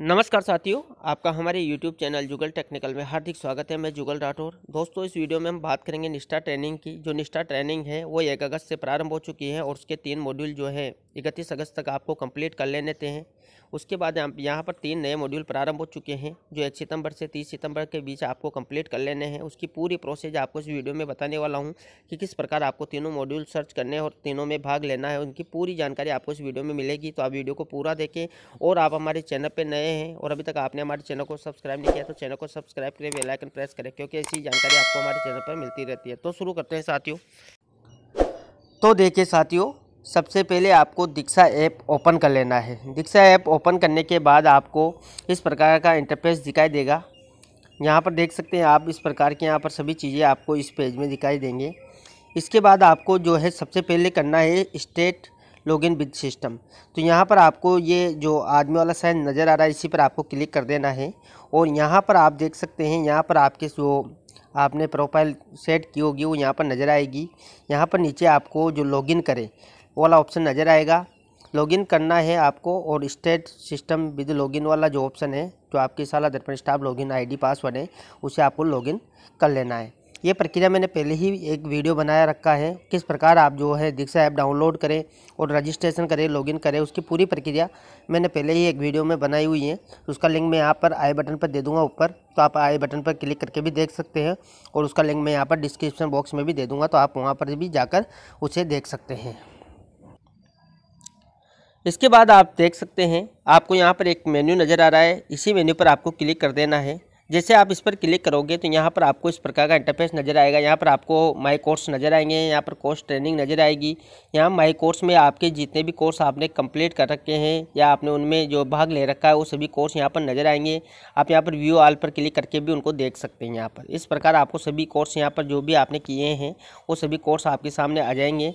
नमस्कार साथियों आपका हमारे YouTube चैनल जुगल टेक्निकल में हार्दिक स्वागत है मैं जुगल राठौर दोस्तों इस वीडियो में हम बात करेंगे निष्ठा ट्रेनिंग की जो निष्ठा ट्रेनिंग है वो एक अगस्त से प्रारंभ हो चुकी है और उसके तीन मॉड्यूल जो है इकतीस अगस्त तक आपको कंप्लीट कर लेने हैं उसके बाद यहाँ पर तीन नए मॉड्यूल प्रारंभ हो चुके हैं जो एक सितंबर से तीस सितंबर के बीच आपको कंप्लीट कर लेने हैं उसकी पूरी प्रोसेस आपको इस वीडियो में बताने वाला हूँ कि किस प्रकार आपको तीनों मॉड्यूल सर्च करने और तीनों में भाग लेना है उनकी पूरी जानकारी आपको इस वीडियो में मिलेगी तो आप वीडियो को पूरा देखें और आप हमारे चैनल पर नए हैं और अभी तक आपने हमारे चैनल को सब्सक्राइब नहीं किया तो चैनल को सब्सक्राइब करें बेलाइकन प्रेस करें क्योंकि ऐसी जानकारी आपको हमारे चैनल पर मिलती रहती है तो शुरू करते हैं साथियों तो देखिए साथियों सबसे पहले आपको दीक्षा ऐप ओपन कर लेना है दीक्षा ऐप ओपन करने के बाद आपको इस प्रकार का इंटरफेस दिखाई देगा यहाँ पर देख सकते हैं आप इस प्रकार के यहाँ पर सभी चीज़ें आपको इस पेज में दिखाई देंगे इसके बाद आपको जो है सबसे पहले करना है स्टेट लॉगिन विद सिस्टम तो यहाँ पर आपको ये जो आदमी वाला साइन नज़र आ रहा है इसी पर आपको क्लिक कर देना है और यहाँ पर आप देख सकते हैं यहाँ पर आपके जो आपने प्रोफाइल सेट की होगी वो यहाँ पर नज़र आएगी यहाँ पर नीचे आपको जो लॉगिन करें वाला ऑप्शन नज़र आएगा लॉगिन करना है आपको और स्टेट सिस्टम विद लॉगिन वाला जो ऑप्शन है जो आपकी साला दर्पण स्टाफ लॉगिन आईडी पासवर्ड है उसे आपको लॉगिन कर लेना है ये प्रक्रिया मैंने पहले ही एक वीडियो बनाया रखा है किस प्रकार आप जो है दीक्षा ऐप डाउनलोड करें और रजिस्ट्रेशन करें लॉगिन करें उसकी पूरी प्रक्रिया मैंने पहले ही एक वीडियो में बनाई हुई है उसका लिंक मैं यहाँ पर आई बटन पर दे दूँगा ऊपर तो आप आई बटन पर क्लिक करके भी देख सकते हैं और उसका लिंक मैं यहाँ पर डिस्क्रिप्शन बॉक्स में भी दे दूँगा तो आप वहाँ पर भी जाकर उसे देख सकते हैं इसके बाद आप देख सकते हैं आपको यहाँ पर एक मेन्यू नज़र आ रहा है इसी मेन्यू पर आपको क्लिक कर देना है जैसे आप इस पर क्लिक करोगे तो यहाँ पर आपको इस प्रकार का इंटरफेस नज़र आएगा यहाँ पर आपको माई कोर्स नज़र आएंगे यहाँ पर कोर्स ट्रेनिंग नज़र आएगी यहाँ माई कोर्स में आपके जितने भी कोर्स आपने कंप्लीट कर रखे हैं या आपने उनमें जो भाग ले रखा है वो सभी कोर्स यहाँ पर नज़र आएंगे आप यहाँ पर व्यू आल पर क्लिक करके भी उनको देख सकते हैं यहाँ पर इस प्रकार आपको सभी कोर्स यहाँ पर जो भी आपने किए हैं वो सभी कोर्स आपके सामने आ जाएंगे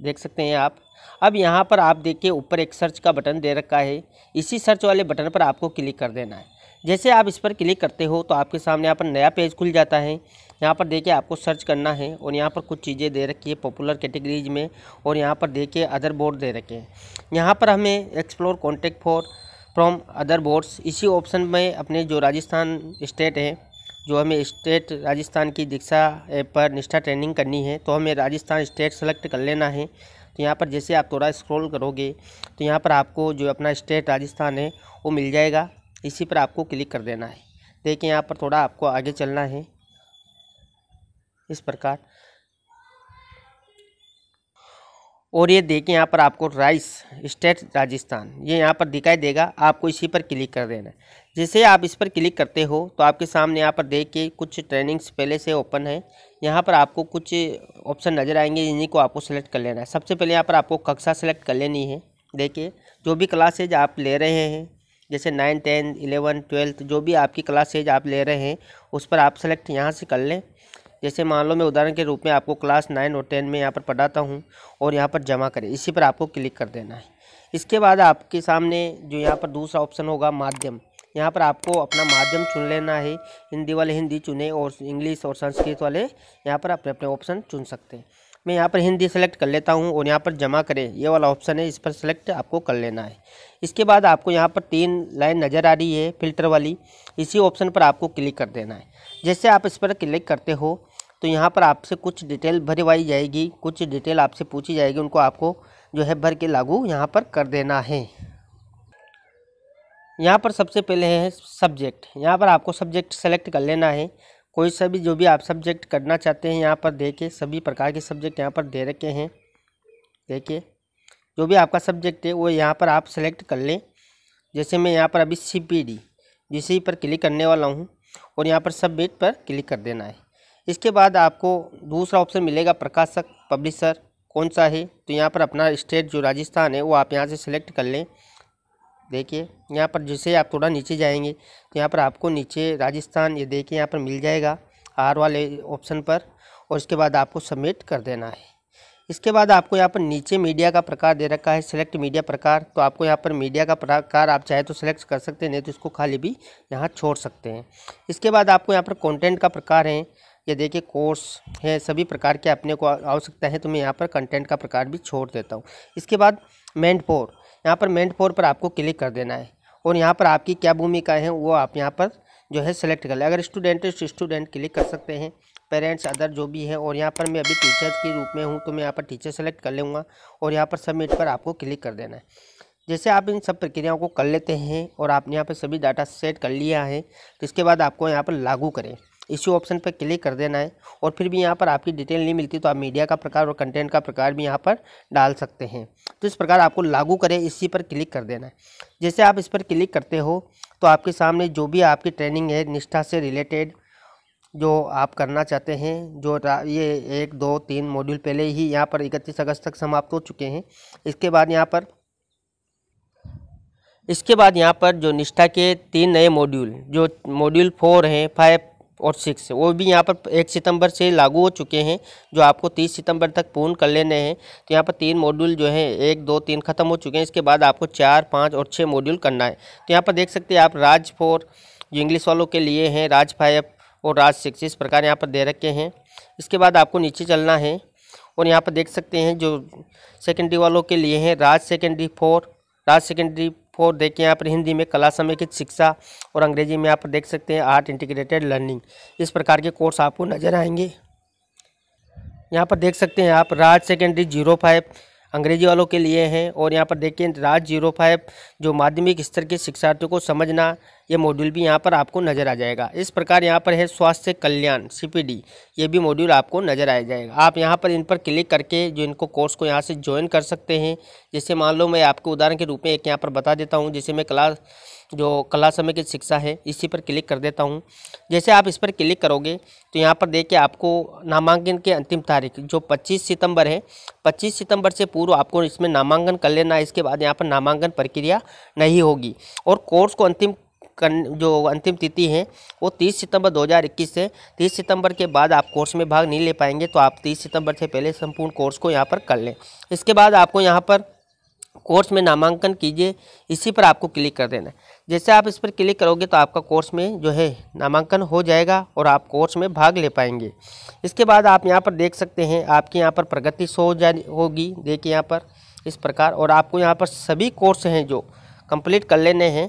देख सकते हैं आप अब यहाँ पर आप देखिए ऊपर एक सर्च का बटन दे रखा है इसी सर्च वाले बटन पर आपको क्लिक कर देना है जैसे आप इस पर क्लिक करते हो तो आपके सामने यहाँ पर नया पेज खुल जाता है यहाँ पर देखिए आपको सर्च करना है और यहाँ पर कुछ चीज़ें दे रखी है पॉपुलर कैटेगरीज में और यहाँ पर देखिए अदर बोर्ड दे रखे हैं यहाँ पर हमें explore contact for from other boards इसी ऑप्शन में अपने जो राजस्थान स्टेट है जो हमें स्टेट राजस्थान की दीक्षा ऐप पर निष्ठा ट्रेनिंग करनी है तो हमें राजस्थान स्टेट सेलेक्ट कर लेना है तो यहाँ पर जैसे आप थोड़ा स्क्रॉल करोगे तो यहाँ पर आपको जो अपना स्टेट राजस्थान है वो मिल जाएगा इसी पर आपको क्लिक कर देना है देखिए यहाँ पर थोड़ा आपको आगे चलना है इस प्रकार और ये देखिए यहाँ पर आपको राइस स्टेट राजस्थान ये यहाँ पर दिखाई देगा आपको इसी पर क्लिक कर देना है जैसे आप इस पर क्लिक करते हो तो आपके सामने यहाँ पर देख के कुछ ट्रेनिंग्स पहले से ओपन है यहाँ पर आपको कुछ ऑप्शन नज़र आएंगे जिन्हें को आपको सेलेक्ट कर लेना है सबसे पहले यहाँ पर आपको कक्षा सेलेक्ट कर लेनी है देखिए जो भी क्लासेज आप ले रहे हैं जैसे नाइन टेन इलेवन ट्वेल्थ जो भी आपकी क्लासेज आप ले रहे हैं उस पर आप सेलेक्ट यहाँ से कर लें जैसे मान लो मैं उदाहरण के रूप में आपको क्लास नाइन और टेन में यहाँ पर पढ़ाता हूँ और यहाँ पर जमा करें इसी पर आपको क्लिक कर देना है इसके बाद आपके सामने जो यहाँ पर दूसरा ऑप्शन होगा माध्यम यहाँ पर आपको अपना माध्यम चुन लेना है हिंदी वाले हिंदी चुने और इंग्लिश और संस्कृत वाले यहाँ पर अपने अपने ऑप्शन चुन सकते हैं मैं यहाँ पर हिंदी सेलेक्ट कर लेता हूँ और यहाँ पर जमा करें ये वाला ऑप्शन है इस पर सेलेक्ट आपको कर लेना है इसके बाद आपको यहाँ पर तीन लाइन नज़र आ रही है फिल्टर वाली इसी ऑप्शन पर आपको क्लिक कर देना है जैसे आप इस पर क्लिक करते हो तो यहाँ पर आपसे कुछ डिटेल भरवाई जाएगी कुछ डिटेल आपसे पूछी जाएगी उनको आपको जो है भर के लागू यहाँ पर कर देना है यहाँ पर सबसे पहले है सब्जेक्ट यहाँ पर आपको सब्जेक्ट सेलेक्ट कर लेना है कोई सा भी जो भी आप सब्जेक्ट करना चाहते हैं यहाँ पर देखें सभी प्रकार के सब्जेक्ट यहाँ पर दे रखे हैं देखिए जो भी आपका सब्जेक्ट है वो यहाँ पर आप सेलेक्ट कर लें जैसे मैं यहाँ पर अभी सी पी डी जिसी पर क्लिक करने वाला हूँ और यहाँ पर सबमिट पर क्लिक कर देना है इसके बाद आपको दूसरा ऑप्शन मिलेगा प्रकाशक पब्लिशर कौन सा है तो यहाँ पर अपना स्टेट जो राजस्थान है वो आप यहाँ से सेलेक्ट कर लें देखिए यहाँ पर जैसे आप थोड़ा नीचे जाएंगे तो यहाँ पर आपको नीचे राजस्थान ये देखिए यहाँ पर मिल जाएगा आर वाले ऑप्शन पर और इसके बाद आपको सबमिट कर देना है इसके बाद आपको यहाँ पर नीचे मीडिया का प्रकार दे रखा है सिलेक्ट मीडिया प्रकार तो आपको यहाँ पर मीडिया का प्रकार आप चाहे तो सेलेक्ट कर सकते हैं नहीं तो इसको खाली भी यहाँ छोड़ सकते हैं इसके बाद आपको यहाँ पर कंटेंट का प्रकार है ये देखिए कोर्स है सभी प्रकार के अपने को आवश्यकता है तो मैं यहाँ पर कंटेंट का प्रकार भी छोड़ देता हूँ इसके बाद मैंडपोर यहाँ पर मेंट फोर पर आपको क्लिक कर देना है और यहाँ पर आपकी क्या भूमिका है वो आप यहाँ पर जो है सिलेक्ट कर लें अगर स्टूडेंट स्टूडेंट क्लिक कर सकते हैं पेरेंट्स अदर जो भी है और यहाँ पर मैं अभी टीचर के रूप में हूँ तो मैं यहाँ पर टीचर सेलेक्ट कर लूँगा और यहाँ पर सबमिट पर आपको क्लिक कर देना है जैसे आप इन सब प्रक्रियाओं को कर लेते हैं और आपने यहाँ पर सभी डाटा सेट कर लिया है तो इसके बाद आपको यहाँ पर लागू करें इसी ऑप्शन पर क्लिक कर देना है और फिर भी यहाँ पर आपकी डिटेल नहीं मिलती तो आप मीडिया का प्रकार और कंटेंट का प्रकार भी यहाँ पर डाल सकते हैं तो इस प्रकार आपको लागू करें इसी पर क्लिक कर देना है जैसे आप इस पर क्लिक करते हो तो आपके सामने जो भी आपकी ट्रेनिंग है निष्ठा से रिलेटेड जो आप करना चाहते हैं जो ये एक दो तीन मॉड्यूल पहले ही यहाँ पर इकतीस अगस्त तक समाप्त हो चुके हैं इसके बाद यहाँ पर इसके बाद यहाँ पर जो निष्ठा के तीन नए मॉड्यूल जो मॉड्यूल फोर हैं फाइव और सिक्स वो भी यहाँ पर एक सितंबर से लागू हो चुके हैं जो आपको तीस सितंबर तक पूर्ण कर लेने हैं तो यहाँ पर तीन मॉड्यूल जो है एक दो तीन खत्म हो चुके हैं इसके बाद आपको चार पाँच और छः मॉड्यूल करना है तो यहाँ पर देख सकते हैं आप राज फोर जो इंग्लिश वालों के लिए हैं राज फाइव और राज सिक्स इस प्रकार यहाँ पर दे रखे हैं इसके बाद आपको नीचे चलना है और यहाँ पर देख सकते हैं जो सेकेंडरी वालों के लिए हैं Raj secondary four Raj secondary four देखिए यहाँ पर हिंदी में कला समेकित शिक्षा और अंग्रेजी में आप देख सकते हैं आर्ट इंटीग्रेटेड लर्निंग इस प्रकार के कोर्स आपको नज़र आएंगे यहाँ पर देख सकते हैं आप राज सेकेंडरी जीरो फाइव अंग्रेजी वालों के लिए हैं और यहाँ पर देखिए राज जीरो फाइव जो माध्यमिक स्तर के शिक्षार्थियों को समझना ये मॉड्यूल भी यहाँ पर आपको नजर आ जाएगा इस प्रकार यहाँ पर है स्वास्थ्य कल्याण सीपीडी ये भी मॉड्यूल आपको नजर आ जाएगा आप यहाँ पर इन पर क्लिक करके जो इनको कोर्स को यहाँ से ज्वाइन कर सकते हैं जैसे मान लो मैं आपको उदाहरण के रूप में एक यहाँ पर बता देता हूँ जैसे मैं क्लास जो कला समय की शिक्षा है इसी पर क्लिक कर देता हूँ जैसे आप इस पर क्लिक करोगे तो यहाँ पर के आपको नामांकन की अंतिम तारीख जो 25 सितंबर है 25 सितंबर से पूर्व आपको इसमें नामांकन कर लेना है इसके बाद यहाँ पर नामांकन प्रक्रिया नहीं होगी और कोर्स को अंतिम कर जो अंतिम तिथि है वो 30 सितंबर 2021 से 30 सितंबर के बाद आप कोर्स में भाग नहीं ले पाएंगे तो आप 30 सितंबर से पहले संपूर्ण कोर्स को यहाँ पर कर लें इसके बाद आपको यहाँ पर कोर्स में नामांकन कीजिए इसी पर आपको क्लिक कर देना है जैसे आप इस पर क्लिक करोगे तो आपका कोर्स में जो है नामांकन हो जाएगा और आप कोर्स में भाग ले पाएंगे इसके बाद आप यहाँ पर देख सकते हैं आपके यहाँ पर प्रगति सो हो जा होगी देखिए यहाँ पर इस प्रकार और आपको यहाँ पर सभी कोर्स हैं जो कंप्लीट कर लेने हैं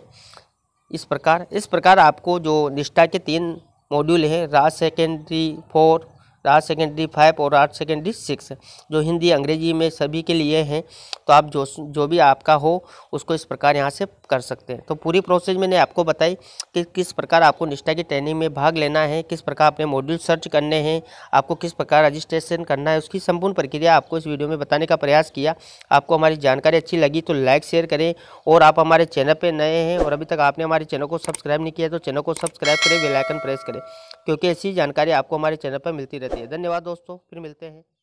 इस प्रकार इस प्रकार आपको जो निष्ठा के तीन मॉड्यूल हैं राज सेकेंडरी फोर आठ सेकेंड डी फाइव और आठ सेकेंड डी सिक्स जो हिंदी अंग्रेजी में सभी के लिए हैं तो आप जो जो भी आपका हो उसको इस प्रकार यहाँ से कर सकते हैं तो पूरी प्रोसेस मैंने आपको बताई कि किस प्रकार आपको निष्ठा की ट्रेनिंग में भाग लेना है किस प्रकार अपने मॉड्यूल सर्च करने हैं आपको किस प्रकार रजिस्ट्रेशन करना है उसकी संपूर्ण प्रक्रिया आपको इस वीडियो में बताने का प्रयास किया आपको हमारी जानकारी अच्छी लगी तो लाइक शेयर करें और आप हमारे चैनल पर नए हैं और अभी तक आपने हमारे चैनल को सब्सक्राइब नहीं किया तो चैनल को सब्सक्राइब करें बेलाइकन प्रेस करें क्योंकि ऐसी जानकारी आपको हमारे चैनल पर मिलती रहती है इसलिए धन्यवाद दोस्तों फिर मिलते हैं